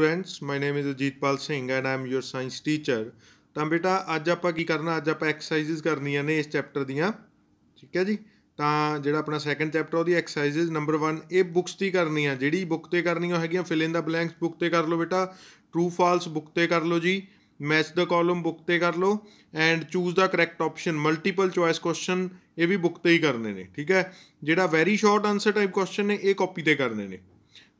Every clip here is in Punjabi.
Students my name is Ajitpal Singh and am your science teacher ਤਾਂ ਬੇਟਾ ਅੱਜ ਆਪਾਂ ਕੀ ਕਰਨਾ ਅੱਜ ਆਪਾਂ ਐਕਸਰਸਾਈਜ਼ਸ ਕਰਨੀਆਂ ਨੇ ਇਸ ਚੈਪਟਰ ਦੀਆਂ ਠੀਕ ਹੈ ਜੀ ਤਾਂ ਜਿਹੜਾ ਆਪਣਾ ਸੈਕੰਡ ਚੈਪਟਰ ਉਹਦੀ ਐਕਸਰਸਾਈਜ਼ਸ ਨੰਬਰ 1 ਇਹ ਬੁੱਕਸ ਦੀ ਕਰਨੀ ਆ ਜਿਹੜੀ ਬੁੱਕ ਤੇ ਕਰਨੀ ਹੈਗੀਆਂ fill in the blanks book ਤੇ ਕਰ ਲਓ ਬੇਟਾ ਟਰੂ ਫਾਲਸ ਬੁੱਕ ਤੇ ਕਰ ਲਓ ਜੀ ਮੈਚ ਦਾ ਕਾਲਮ ਬੁੱਕ ਤੇ ਕਰ ਲਓ and choose the correct option multiple choice question ਇਹ ਵੀ ਬੁੱਕ ਤੇ ਹੀ ਕਰਨੇ ਨੇ ਠੀਕ ਹੈ ਜਿਹੜਾ very short answer type question ਨੇ ਇਹ ਕਾਪੀ ਤੇ ਕਰਨੇ ਨੇ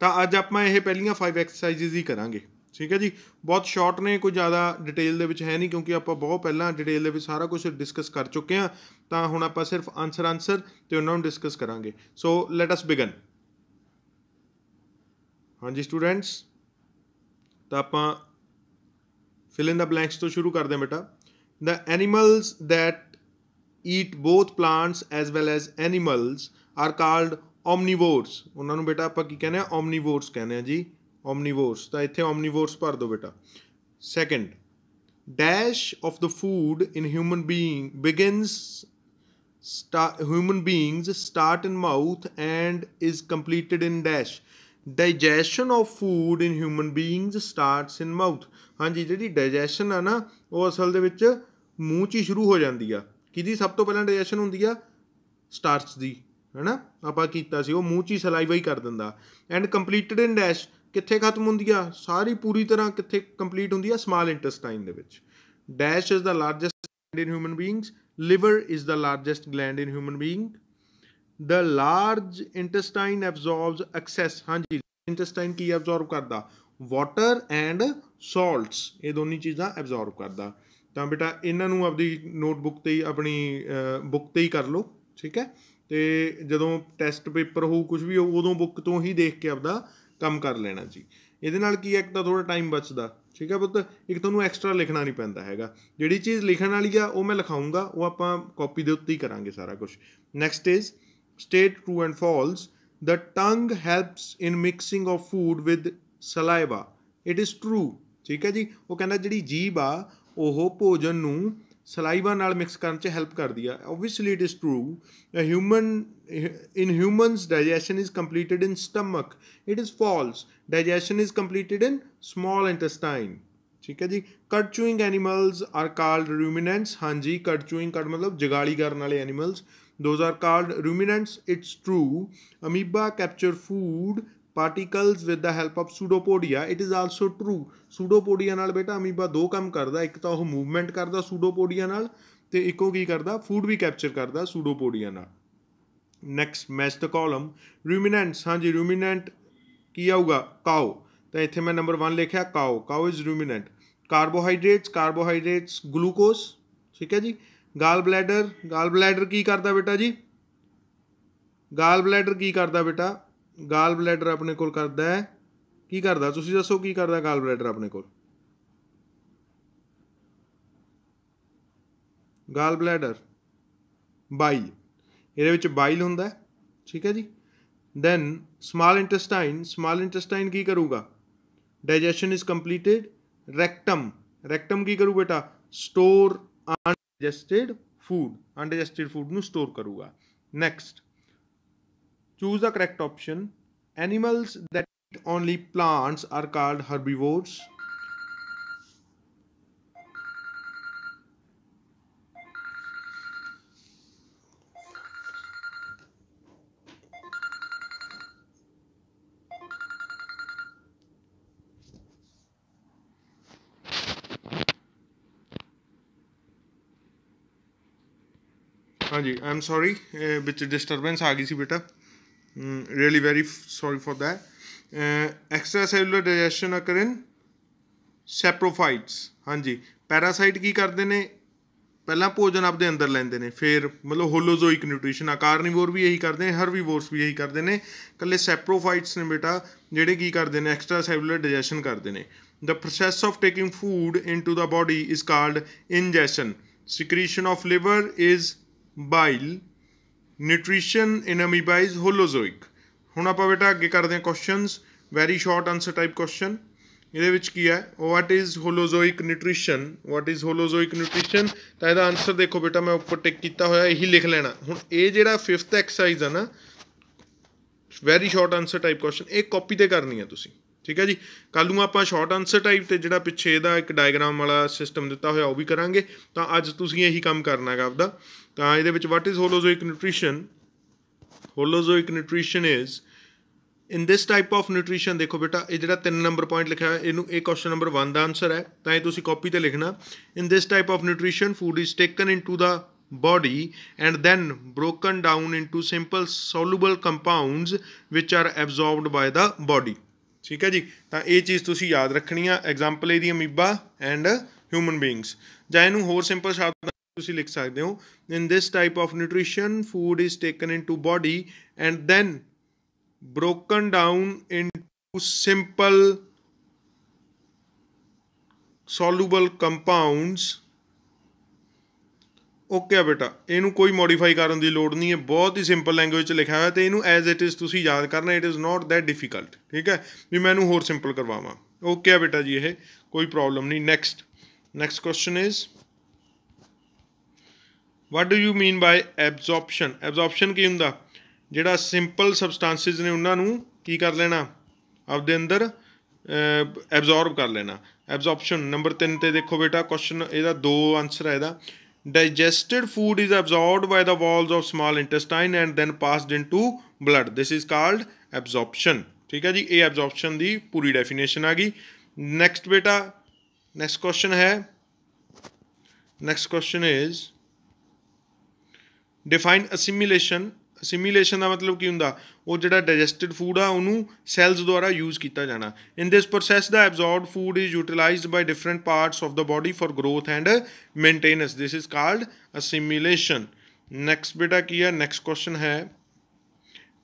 ਤਾਂ ਅੱਜ ਆਪਾਂ ਇਹ ਪਹਿਲੀਆਂ 5 ਐਕਸਰਸਾਈਜ਼ਸ ਹੀ ਕਰਾਂਗੇ ਠੀਕ ਹੈ ਜੀ ਬਹੁਤ ਸ਼ਾਰਟ ਨੇ ਕੋਈ ਜ਼ਿਆਦਾ ਡਿਟੇਲ ਦੇ ਵਿੱਚ ਹੈ ਨਹੀਂ ਕਿਉਂਕਿ ਆਪਾਂ ਬਹੁਤ ਪਹਿਲਾਂ ਡਿਟੇਲ ਦੇ ਵਿੱਚ ਸਾਰਾ ਕੁਝ ਡਿਸਕਸ ਕਰ ਚੁੱਕੇ ਹਾਂ ਤਾਂ ਹੁਣ ਆਪਾਂ ਸਿਰਫ ਆਨਸਰ ਆਨਸਰ ਤੇ ਉਹਨਾਂ ਨੂੰ ਡਿਸਕਸ ਕਰਾਂਗੇ ਸੋ ਲੈਟ ਅਸ ਬਿਗਨ ਹਾਂਜੀ ਸਟੂਡੈਂਟਸ ਤਾਂ ਆਪਾਂ ਫਿਲ ਇਨ ਦਾ ਬਲੈਂਕਸ ਤੋਂ ਸ਼ੁਰੂ ਕਰਦੇ ਹਾਂ ਬੇਟਾ the animals that eat both plants as well as animals are called omnivores ਉਹਨਾਂ ਨੂੰ ਬੇਟਾ ਆਪਾਂ ਕੀ ਕਹਿੰਦੇ ਆ ਓਮਨੀਵੋਰਸ ਕਹਿੰਦੇ ਆ ਜੀ ਓਮਨੀਵੋਰਸ ਤਾਂ ਇੱਥੇ ਓਮਨੀਵੋਰਸ ਭਰ ਦਿਓ ਬੇਟਾ second dash of the food in human being begins human beings start in mouth and is completed in dash digestion of food in human beings starts in mouth ਹਾਂਜੀ ਜਿਹੜੀ ਡਾਈਜੈਸ਼ਨ ਆ ਨਾ ਉਹ ਅਸਲ ਦੇ ਵਿੱਚ ਮੂੰਹ 'ਚ ਹੀ ਸ਼ੁਰੂ ਹੋ ਜਾਂਦੀ ਆ ਕਿਹਦੀ ਸਭ ਤੋਂ ਪਹਿਲਾਂ ਡਾਈਜੈਸ਼ਨ ਹੁੰਦੀ ਆ ਸਟਾਰਚ ਦੀ ਹੈਨਾ ਆਪਾਂ ਕੀਤਾ ਸੀ ਉਹ ਮੂੰਹ 'ਚ ਹੀ ਸਲਾਈਵਾ ਹੀ ਕਰ ਦਿੰਦਾ ਐਂਡ ਕੰਪਲੀਟਡ ਇਨ ਡੈਸ਼ ਕਿੱਥੇ ਖਤਮ ਹੁੰਦੀ ਆ ਸਾਰੀ ਪੂਰੀ ਤਰ੍ਹਾਂ ਕਿੱਥੇ ਕੰਪਲੀਟ ਹੁੰਦੀ ਆ ਸਮਾਲ ਇੰਟੈਸਟਾਈਨ ਦੇ ਵਿੱਚ dash is the largest gland in human beings liver is the largest gland in human being the large intestine absorbs excess ਹਾਂਜੀ intestine ਕੀ absorb ਕਰਦਾ ਵਾਟਰ ਐਂਡ ਸਾਲਟਸ ਇਹ ਦੋਨੀ ਚੀਜ਼ਾਂ absorb ਕਰਦਾ ਤਾਂ ਬੇਟਾ ਇਹਨਾਂ ਨੂੰ ਆਪਦੀ ਨੋਟਬੁੱਕ ਤੇ ਹੀ ਆਪਣੀ ਬੁੱਕ ਤੇ ਹੀ ਕਰ ਲਓ ਠੀਕ ਹੈ ਤੇ ਜਦੋਂ ਟੈਸਟ ਪੇਪਰ ਹੋਊ ਕੁਝ ਵੀ ਹੋਊ ਉਦੋਂ ਬੁੱਕ ਤੋਂ ਹੀ ਦੇਖ ਕੇ ਆਪਦਾ ਕੰਮ ਕਰ ਲੈਣਾ ਜੀ ਇਹਦੇ ਨਾਲ ਕੀ ਇੱਕ ਤਾਂ ਥੋੜਾ ਟਾਈਮ ਬਚਦਾ ਠੀਕ ਹੈ ਪੁੱਤ ਇੱਕ ਤੁਹਾਨੂੰ ਐਕਸਟਰਾ ਲਿਖਣਾ ਨਹੀਂ ਪੈਂਦਾ ਹੈਗਾ ਜਿਹੜੀ ਚੀਜ਼ ਲਿਖਣ ਵਾਲੀ ਆ ਉਹ ਮੈਂ ਲਿਖਾਉਂਗਾ ਉਹ ਆਪਾਂ ਕਾਪੀ ਦੇ ਉੱਤੇ ਹੀ ਕਰਾਂਗੇ ਸਾਰਾ ਕੁਝ next is state true and false the tongue helps in mixing of food with saliva it is true ਠੀਕ ਹੈ ਜੀ ਉਹ ਕਹਿੰਦਾ ਜਿਹੜੀ ਜੀਭ ਆ ਉਹ ਭੋਜਨ ਨੂੰ ਸਲਾਈਵਾ ਨਾਲ ਮਿਕਸ ਕਰਨ 'ਚ ਹੈਲਪ ਕਰਦੀ ਆ obviously it is true uh human in humans digestion is completed in stomach it is false digestion is completed in small intestine ਠੀਕ ਹੈ ਜੀ cud chewing animals are called ruminants ਹਾਂਜੀ ਕਟ ਚੂਇੰਗ ਕਟ ਮਤਲਬ ਜਗਾਲੀ ਕਰਨ ਵਾਲੇ animals those are called ruminants it's true amoeba capture food particles with the help of pseudopodia it is also true pseudopodia ਨਾਲ ਬੇਟਾ ਅਮੀਬਾ ਦੋ ਕੰਮ ਕਰਦਾ ਇੱਕ ਤਾਂ ਉਹ ਮੂਵਮੈਂਟ ਕਰਦਾ ਸੂਡੋਪੋਡੀਆ ਨਾਲ ਤੇ ਇੱਕ ਉਹ ਕੀ ਕਰਦਾ ਫੂਡ ਵੀ ਕੈਪਚਰ ਕਰਦਾ ਸੂਡੋਪੋਡੀਆ ਨਾਲ next match the column ruminants ਹਾਂਜੀ ਰੂਮੀਨੈਂਟ ਕੀ ਆਊਗਾ ਕਾਉ ਤਾਂ ਇੱਥੇ ਮੈਂ ਨੰਬਰ 1 ਲਿਖਿਆ cow cow is ruminant carbohydrates carbohydrates glucose ਠੀਕ ਹੈ ਜੀ ਗਾਲ ਬਲੈਡਰ ਗਾਲ ਬਲੈਡਰ ਕੀ ਕਰਦਾ ਬੇਟਾ ਜੀ ਗਾਲ ਬਲੈਡਰ ਕੀ ਕਰਦਾ ਬੇਟਾ ਗਾਲ ਬਲੈਡਰ ਆਪਣੇ ਕੋਲ ਕਰਦਾ ਹੈ ਕੀ ਕਰਦਾ ਤੁਸੀਂ ਦੱਸੋ ਕੀ ਕਰਦਾ ਗਾਲ ਬਲੈਡਰ ਆਪਣੇ ਕੋਲ ਗਾਲ ਬਲੈਡਰ ਬਾਈਲ ਇਹਦੇ ਵਿੱਚ ਬਾਈਲ ਹੁੰਦਾ ਹੈ ਠੀਕ ਹੈ ਜੀ then small intestine small intestine ਕੀ ਕਰੂਗਾ digestion is completed rectum rectum ਕੀ ਕਰੂ ਬੇਟਾ store undigested food undigested food ਨੂੰ ਸਟੋਰ ਕਰੂਗਾ next Choose the correct option. Animals that eat only plants are called herbivores. ਹਾਂਜੀ ਆਮ ਸੌਰੀ ਵਿੱਚ ਡਿਸਟਰਬੈਂਸ ਆ ਗਈ ਸੀ ਬੇਟਾ Hmm, really very sorry for that. Uh, extracellular digestion occur in ਸੈਪਰੋਫਾਈਟਸ ਹਾਂਜੀ ਪੈਰਾਸਾਈਟ ਕੀ ਕਰਦੇ ਨੇ ਪਹਿਲਾਂ ਭੋਜਨ ਆਪਦੇ ਅੰਦਰ ਲੈਂਦੇ ਨੇ ਫਿਰ ਮਤਲਬ ਹੋਲੋਜ਼ੋਇਕ ਨਿਊਟ੍ਰੀਸ਼ਨ ਆ ਕਾਰਨੀਵੋਰ ਵੀ ਇਹੀ ਕਰਦੇ ਨੇ ਹਰਵੀਵੋਰਸ ਵੀ ਇਹੀ ਕਰਦੇ ਨੇ ਕੱਲੇ ਸੈਪਰੋਫਾਈਟਸ ਨੇ ਬੇਟਾ ਜਿਹੜੇ ਕੀ ਕਰਦੇ ਨੇ ਐਕਸਟਰਾ ਸੈਲੂਲਰ ਡਾਈਜੈਸ਼ਨ ਕਰਦੇ ਨੇ the process of taking food into the body is called ingestion secretion of liver is bile nutrition in amoebas holozoic ਹੁਣ ਆਪਾਂ ਬੇਟਾ ਅੱਗੇ ਕਰਦੇ ਹਾਂ questions very short answer type question ਇਹਦੇ ਵਿੱਚ ਕੀ ਹੈ what is holozoic nutrition what is holozoic nutrition ਤਾਂ ਇਹਦਾ ਆਨਸਰ ਦੇਖੋ ਬੇਟਾ ਮੈਂ ਉੱਪਰ ਟਿਕ ਕੀਤਾ ਹੋਇਆ ਇਹੀ ਲਿਖ ਲੈਣਾ ਹੁਣ ਇਹ ਜਿਹੜਾ 5th ਐਕਸਰਸਾਈਜ਼ ਆ ਨਾ very short answer type question ਇਹ ਕਾਪੀ ਤੇ ਕਰਨੀ ਹੈ ਤੁਸੀਂ ਠੀਕ ਹੈ ਜੀ ਕੱਲ ਨੂੰ ਆਪਾਂ ਸ਼ਾਰਟ ਆਨਸਰ ਟਾਈਪ ਤੇ ਜਿਹੜਾ ਪਿੱਛੇ ਇਹਦਾ ਇੱਕ ਡਾਇਗਰਾਮ ਵਾਲਾ ਸਿਸਟਮ ਦਿੱਤਾ ਹੋਇਆ ਉਹ ਵੀ ਕਰਾਂਗੇ ਤਾਂ ਅੱਜ ਤੁਸੀਂ ਇਹੀ ਕੰਮ ਕਰਨਾ ਹੈਗਾ ਆਪਦਾ ਤਾਂ ਇਹਦੇ ਵਿੱਚ what is holozoic nutrition holozoic nutrition is in this type of nutrition ਦੇਖੋ ਬੇਟਾ ਇਹ ਜਿਹੜਾ 3 ਨੰਬਰ ਪੁਆਇੰਟ ਲਿਖਿਆ ਹੋਇਆ ਇਹਨੂੰ ਇਹ ਕੁਐਸਚਨ ਨੰਬਰ 1 ਦਾ ਆਨਸਰ ਹੈ ਤਾਂ ਇਹ ਤੁਸੀਂ ਕਾਪੀ ਤੇ ਲਿਖਣਾ in this type of nutrition food is taken into the body and then broken down into simple soluble compounds which are absorbed by the body ਠੀਕ ਹੈ ਜੀ ਤਾਂ ਇਹ ਚੀਜ਼ ਤੁਸੀਂ ਯਾਦ ਰੱਖਣੀ ਆ ਐਗਜ਼ਾਮਪਲ ਇਹਦੀ ਅਮੀਬਾ ਐਂਡ ਹਿਊਮਨ ਬੀਇੰਗਸ ਜਾਂ ਇਹਨੂੰ ਹੋਰ ਸਿੰਪਲ ਸ਼ਬਦਾਂ ਤੁਸੀਂ ਲਿਖ ਸਕਦੇ ਹੋ in this type of nutrition food is taken into body and then broken down into simple soluble compounds okay ਆ ਬੇਟਾ ਇਹਨੂੰ ਕੋਈ ਮੋਡੀਫਾਈ ਕਰਨ ਦੀ ਲੋੜ ਨਹੀਂ ਹੈ ਬਹੁਤ ਹੀ ਸਿੰਪਲ ਲੈਂਗੁਏਜ 'ਚ ਲਿਖਿਆ ਹੋਇਆ ਤੇ ਇਹਨੂੰ ਐਜ਼ ਇਟ ਇਜ਼ ਤੁਸੀਂ ਯਾਦ ਕਰਨਾ it is not that difficult ਠੀਕ ਹੈ ਵੀ ਮੈਂ ਇਹਨੂੰ ਹੋਰ ਸਿੰਪਲ ਕਰਵਾਵਾਂ ਓਕੇ ਆ ਬੇਟਾ ਜੀ ਇਹ ਕੋਈ ਪ੍ਰੋਬਲਮ ਨਹੀਂ next next question is what do you mean by absorption absorption ਕੀ ਹੁੰਦਾ ਜਿਹੜਾ ਸਿੰਪਲ ਸਬਸਟੈਂਸਸ ਨੇ ਉਹਨਾਂ ਨੂੰ ਕੀ ਕਰ ਲੈਣਾ ਆਪਦੇ ਅੰਦਰ ਐਬਜ਼ੌਰਬ ਕਰ ਲੈਣਾ ਐਬਜ਼ੌਰਪਸ਼ਨ ਨੰਬਰ 3 ਤੇ ਦੇਖੋ ਬੇਟਾ ਕੁਐਸਚਨ ਇਹਦਾ ਦੋ ਆਨਸਰ ਹੈ ਇਹਦਾ digested food is absorbed by the walls of small intestine and then passed into blood this is called absorption ठीक है जी ये absorption दी पूरी definition आ गई next बेटा next question है next question is define assimilation assimilation ਦਾ ਮਤਲਬ ਕੀ ਹੁੰਦਾ ਉਹ ਜਿਹੜਾ ਡਾਈਜੈਸਟਡ ਫੂਡ ਆ ਉਹਨੂੰ ਸੈਲਸ ਦੁਆਰਾ ਯੂਜ਼ ਕੀਤਾ ਜਾਣਾ in this process the absorbed food is utilised by different parts of the body for growth and maintenance this is called assimilation next ਬੇਟਾ ਕੀ ਹੈ ਨੈਕਸਟ ਕੁਐਸਚਨ ਹੈ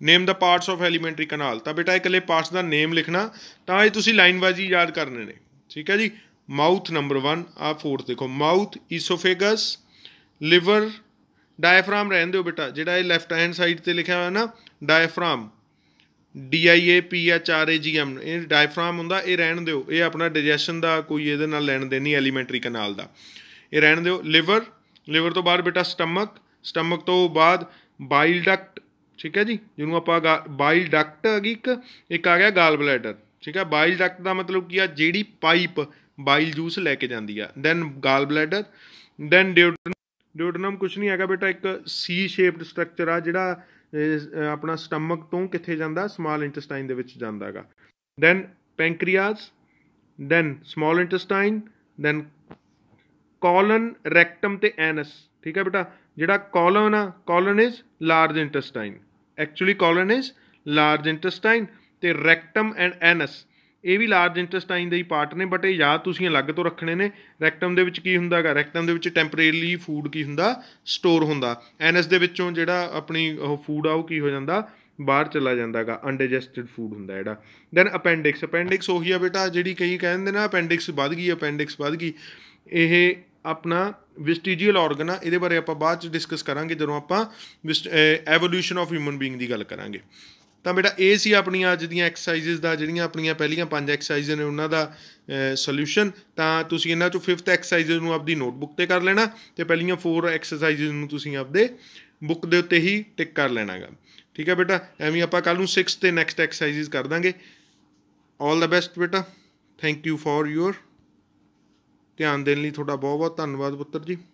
name the parts of alimentary canal ਤਾਂ ਬੇਟਾ ਇਕੱਲੇ ਪਾਰਟਸ ਦਾ ਨੇਮ ਲਿਖਣਾ ਤਾਂ ਇਹ ਤੁਸੀਂ ਲਾਈਨ ਵਾਈਜ਼ ਯਾਦ ਕਰਨੇ ਨੇ ਠੀਕ ਹੈ ਜੀ ਮਾਊਥ ਨੰਬਰ 1 ਆ ਫੋਰਥ ਦੇਖੋ ਮਾਊਥ ਈਸੋਫੇਗਸ ਲਿਵਰ ਡਾਇਫ੍ਰਾਮ ਰਹਿਣ ਦਿਓ ਬੇਟਾ ਜਿਹੜਾ ਇਹ ਲੈਫਟ ਹੈਂਡ ਸਾਈਡ ਤੇ ਲਿਖਿਆ ਹੋਇਆ ਨਾ diaphragm D I A P H R A G M ਇਹ ਡਾਇਫ੍ਰਾਮ ਹੁੰਦਾ ਇਹ ਰਹਿਣ ਦਿਓ ਇਹ ਆਪਣਾ ਡਾਈਜੈਸ਼ਨ ਦਾ ਕੋਈ ਇਹਦੇ ਨਾਲ ਲੈਣ ਦੇਣੀ ਨਹੀਂ ਐਲੀਮੈਂਟਰੀ ਕਨਾਲ ਦਾ ਇਹ ਰਹਿਣ ਦਿਓ ਲਿਵਰ ਲਿਵਰ ਤੋਂ ਬਾਅਦ ਬੇਟਾ ਸਟਮਕ ਸਟਮਕ ਤੋਂ ਬਾਅਦ ਬਾਈਲ ਡਕਟ ਠੀਕ ਹੈ ਜੀ ਜਿਹਨੂੰ ਆਪਾਂ ਬਾਈਲ ਡਕਟ ਅਗੀ ਇੱਕ ਇੱਕ ਆ ਗਿਆ ਗਾਲ ਬਲੈਡਰ ਠੀਕ ਹੈ ਬਾਈਲ ਡਕਟ ਦਾ ਮਤਲਬ ਕੀ ਆ ਜਿਹੜੀ ਪਾਈਪ ਬਾਈਲ ਜੂਸ ਲੈ ਕੇ ਜਾਂਦੀ ਆ ਦੈਨ ਗਾਲ ਬਲੈਡਰ ਦੈਨ ਡਿਓਡਨ ਡਿਓਡਨਮ ਕੁਝ ਨਹੀਂ ਹੈਗਾ ਬੇਟਾ ਇੱਕ ਸੀ ਸ਼ੇਪਡ ਸਟਰਕਚਰ ਆ ਜਿਹੜਾ ਆਪਣਾ ਸਟਮਕ ਤੋਂ ਕਿੱਥੇ ਜਾਂਦਾ ਸਮਾਲ ਇੰਟੈਸਟਾਈਨ ਦੇ ਵਿੱਚ ਜਾਂਦਾ ਹੈਗਾ then pancreas then small intestine then colon rectum ਤੇ ਐਨਸ ਠੀਕ ਹੈ ਬੇਟਾ ਜਿਹੜਾ ਕੋਲਨ ਆ colon is large intestine actually colon is large intestine ਤੇ ਰੈਕਟਮ ਐਂਡ ਐਨਸ ਇਹ ਵੀ ਲਾਰਜ ਇੰਟੈਸਟਾਈਨ ਦੇ ਹੀ ਪਾਰਟ ਨੇ ਬਟ ਇਹ ਯਾਦ ਤੁਸੀਂ ਅਲੱਗ ਤੋਂ ਰੱਖਣੇ ਨੇ ਰੈਕਟਮ ਦੇ ਵਿੱਚ ਕੀ ਹੁੰਦਾਗਾ ਰੈਕਟਮ ਦੇ ਵਿੱਚ ਟੈਂਪਰੇਰੀਲੀ ਫੂਡ ਕੀ ਹੁੰਦਾ ਸਟੋਰ ਹੁੰਦਾ ਐਨਐਸ ਦੇ ਵਿੱਚੋਂ ਜਿਹੜਾ ਆਪਣੀ ਉਹ ਫੂਡ ਆ ਉਹ ਕੀ ਹੋ ਜਾਂਦਾ ਬਾਹਰ ਚਲਾ ਜਾਂਦਾਗਾ ਅਨਡਾਈਜੈਸਟਡ ਫੂਡ ਹੁੰਦਾ ਜਿਹੜਾ ਦੈਨ ਅਪੈਂਡਿਕਸ ਅਪੈਂਡਿਕਸ ਉਹੀ ਆ ਬੇਟਾ ਜਿਹੜੀ ਕਈ ਕਹਿੰਦੇ ਨਾ ਅਪੈਂਡਿਕਸ ਵੱਧ ਗਈ ਅਪੈਂਡਿਕਸ ਵੱਧ ਗਈ ਇਹ ਆਪਣਾ ਵਿਸਟੀਜੀਅਲ ਆਰਗਨ ਆ ਇਹਦੇ ਬਾਰੇ ਆਪਾਂ ਬਾਅਦ ਚ ਡਿਸਕਸ ਕਰਾਂਗੇ ਜਦੋਂ ਆਪਾਂ ਐਵੋਲੂਸ਼ਨ ਆਫ ਹਿਊਮਨ ਬੀਇੰਗ ਦੀ ਗੱਲ ਕਰਾਂਗੇ ਤਾਂ ਬੇਟਾ ਇਹ ਸੀ ਆਪਣੀਆਂ ਅੱਜ ਦੀਆਂ ਐਕਸਰਸਾਈਜ਼ਸ ਦਾ ਜਿਹੜੀਆਂ ਆਪਣੀਆਂ ਪਹਿਲੀਆਂ ਪੰਜ ਐਕਸਰਸਾਈਜ਼ ਨੇ ਉਹਨਾਂ ਦਾ ਸੋਲੂਸ਼ਨ ਤਾਂ ਤੁਸੀਂ ਇਹਨਾਂ ਚੋਂ ਫਿਫਥ ਐਕਸਰਸਾਈਜ਼ ਨੂੰ ਆਪਦੀ ਨੋਟਬੁੱਕ ਤੇ ਕਰ ਲੈਣਾ ਤੇ ਪਹਿਲੀਆਂ ਫੋਰ ਐਕਸਰਸਾਈਜ਼ਸ ਨੂੰ ਤੁਸੀਂ ਆਪਦੇ ਬੁੱਕ ਦੇ ਉੱਤੇ ਹੀ ਟਿਕ ਕਰ ਲੈਣਾਗਾ ਠੀਕ ਹੈ ਬੇਟਾ ਐਵੇਂ ਆਪਾਂ ਕੱਲ ਨੂੰ 6th ਤੇ ਨੈਕਸਟ ਐਕਸਰਸਾਈਜ਼ਸ ਕਰ ਦਾਂਗੇ ਆਲ ਦਾ ਬੈਸਟ ਬੇਟਾ ਥੈਂਕ ਯੂ ਫॉर ਯੂਰ ਧਿਆਨ ਦੇਣ ਲਈ ਤੁਹਾਡਾ ਬਹੁਤ ਬਹੁਤ ਧੰਨਵਾਦ ਪੁੱਤਰ ਜੀ